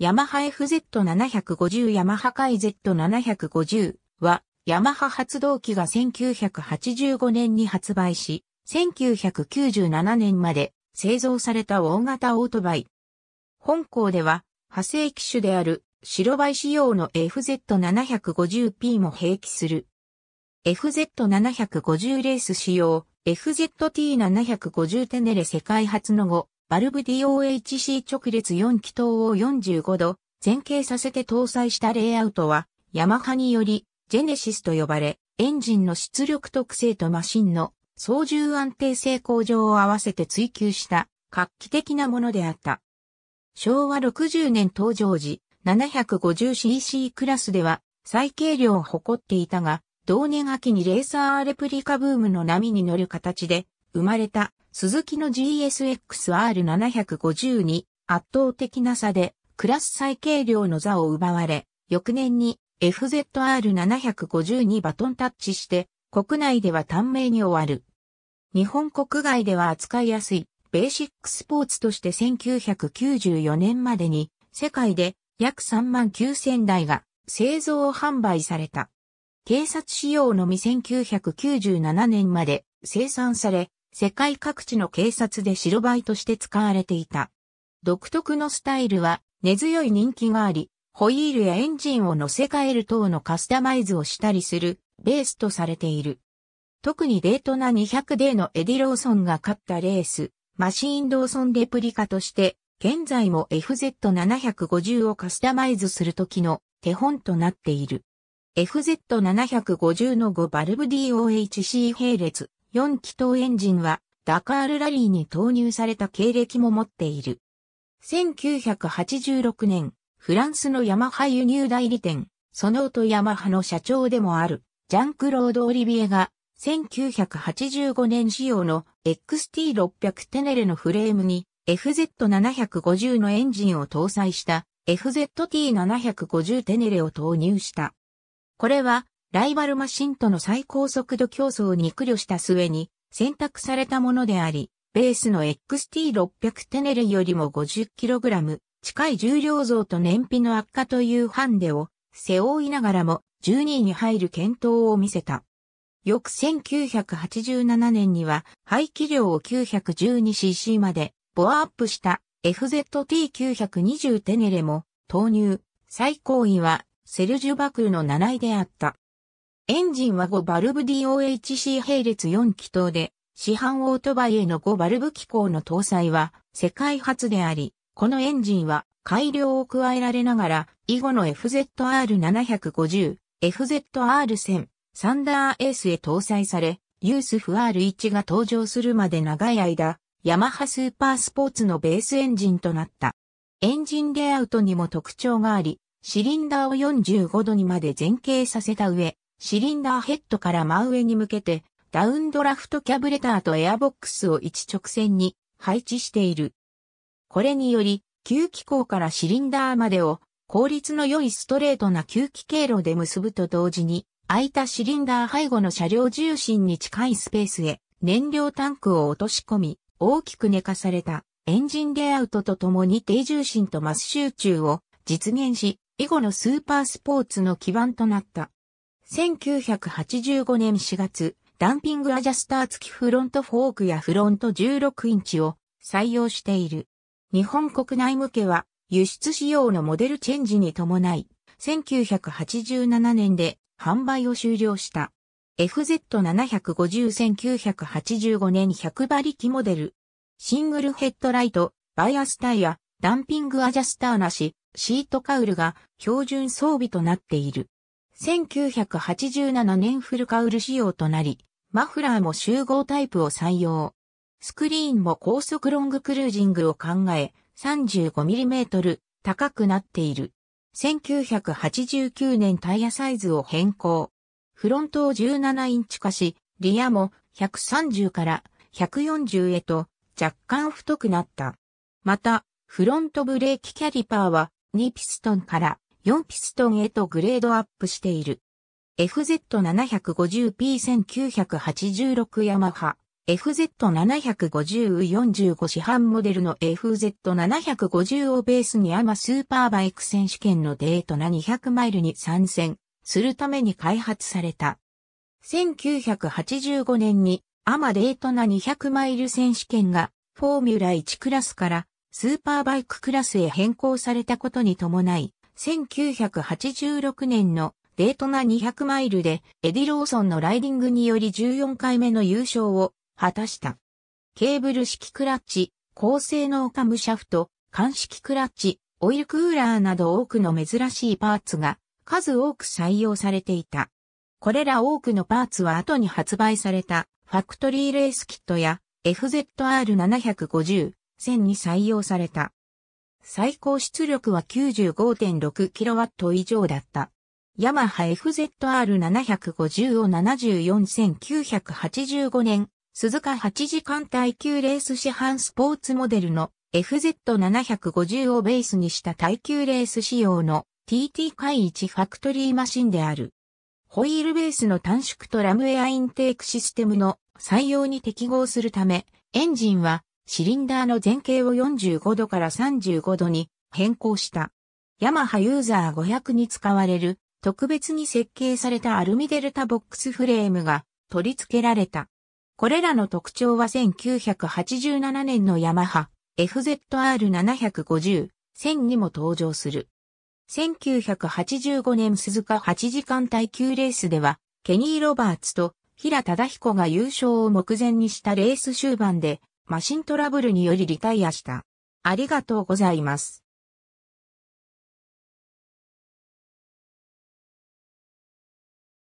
ヤマハ FZ750 ヤマハカイ Z750 は、ヤマハ発動機が1985年に発売し、1997年まで製造された大型オートバイ。本校では、派生機種である白バイ仕様の FZ750P も併記する。FZ750 レース仕様 FZT750 テネレ世界初の後、バルブ DOHC 直列4気筒を45度前傾させて搭載したレイアウトは、ヤマハにより、ジェネシスと呼ばれ、エンジンの出力特性とマシンの操縦安定性向上を合わせて追求した画期的なものであった。昭和60年登場時、750cc クラスでは最軽量を誇っていたが、同年秋にレーサーレプリカブームの波に乗る形で生まれたスズキの GSX-R750 に圧倒的な差でクラス最軽量の座を奪われ、翌年に FZR750 にバトンタッチして国内では短命に終わる。日本国外では扱いやすいベーシックスポーツとして1994年までに世界で約3万9000台が製造販売された。警察仕様のみ1997年まで生産され、世界各地の警察で白バイとして使われていた。独特のスタイルは根強い人気があり、ホイールやエンジンを乗せ替える等のカスタマイズをしたりするレースとされている。特にデートナ 200D のエディ・ローソンが勝ったレース、マシーン・ローソンレプリカとして、現在も FZ750 をカスタマイズするときの手本となっている。FZ750 の5バルブ DOHC 並列、4気筒エンジンはダカールラリーに投入された経歴も持っている。1986年、フランスのヤマハ輸入代理店、その音ヤマハの社長でもある、ジャンクロード・オリビエが、1985年仕様の XT600 テネレのフレームに FZ750 のエンジンを搭載した FZT750 テネレを投入した。これはライバルマシンとの最高速度競争に苦慮した末に選択されたものであり、ベースの XT600 テネレよりも 50kg 近い重量増と燃費の悪化というハンデを背負いながらも12位に入る検討を見せた。翌1987年には排気量を 912cc までボアアップした FZT920 テネレも投入。最高位はセルジュ・バクルの7位であった。エンジンは5バルブ DOHC 並列4気筒で、市販オートバイへの5バルブ機構の搭載は世界初であり、このエンジンは改良を加えられながら、以後の FZR750、FZR1000、サンダーエースへ搭載され、ユースフ R1 が登場するまで長い間、ヤマハスーパースポーツのベースエンジンとなった。エンジンレイアウトにも特徴があり、シリンダーを45度にまで前傾させた上、シリンダーヘッドから真上に向けて、ダウンドラフトキャブレターとエアボックスを一直線に配置している。これにより、吸気口からシリンダーまでを効率の良いストレートな吸気経路で結ぶと同時に、空いたシリンダー背後の車両重心に近いスペースへ燃料タンクを落とし込み、大きく寝かされたエンジンレイアウトとともに低重心とマス集中を実現し、以後のスーパースポーツの基盤となった。1985年4月、ダンピングアジャスター付きフロントフォークやフロント16インチを採用している。日本国内向けは輸出仕様のモデルチェンジに伴い、1987年で販売を終了した。FZ750-1985 年100馬力モデル。シングルヘッドライト、バイアスタイヤ、ダンピングアジャスターなし、シートカウルが標準装備となっている。1987年フルカウル仕様となり、マフラーも集合タイプを採用。スクリーンも高速ロングクルージングを考え、35mm 高くなっている。1989年タイヤサイズを変更。フロントを17インチ化し、リアも130から140へと若干太くなった。また、フロントブレーキキャリパーは2ピストンから4ピストンへとグレードアップしている。FZ750P1986 ヤマハ。FZ750U45 市販モデルの FZ750 をベースにアマスーパーバイク選手権のデートな200マイルに参戦するために開発された。1985年にアマデートな200マイル選手権がフォーミュラ1クラスからスーパーバイククラスへ変更されたことに伴い1986年のデートナ200マイルでエディ・ローソンのライディングにより14回目の優勝を果たした。ケーブル式クラッチ、高性能カムシャフト、乾式クラッチ、オイルクーラーなど多くの珍しいパーツが数多く採用されていた。これら多くのパーツは後に発売されたファクトリーレースキットや FZR750、1000に採用された。最高出力は 95.6kW 以上だった。ヤマハ FZR750 を74985年、鈴鹿8時間耐久レース市販スポーツモデルの FZ750 をベースにした耐久レース仕様の TT i 1ファクトリーマシンである。ホイールベースの短縮とラムエアインテークシステムの採用に適合するため、エンジンはシリンダーの前傾を45度から35度に変更した。ヤマハユーザー500に使われる特別に設計されたアルミデルタボックスフレームが取り付けられた。これらの特徴は1987年のヤマハ FZR750 1000にも登場する。1985年鈴鹿8時間耐久レースでは、ケニー・ロバーツと平忠彦が優勝を目前にしたレース終盤で、マシントラブルによりリタイアした。ありがとうございます。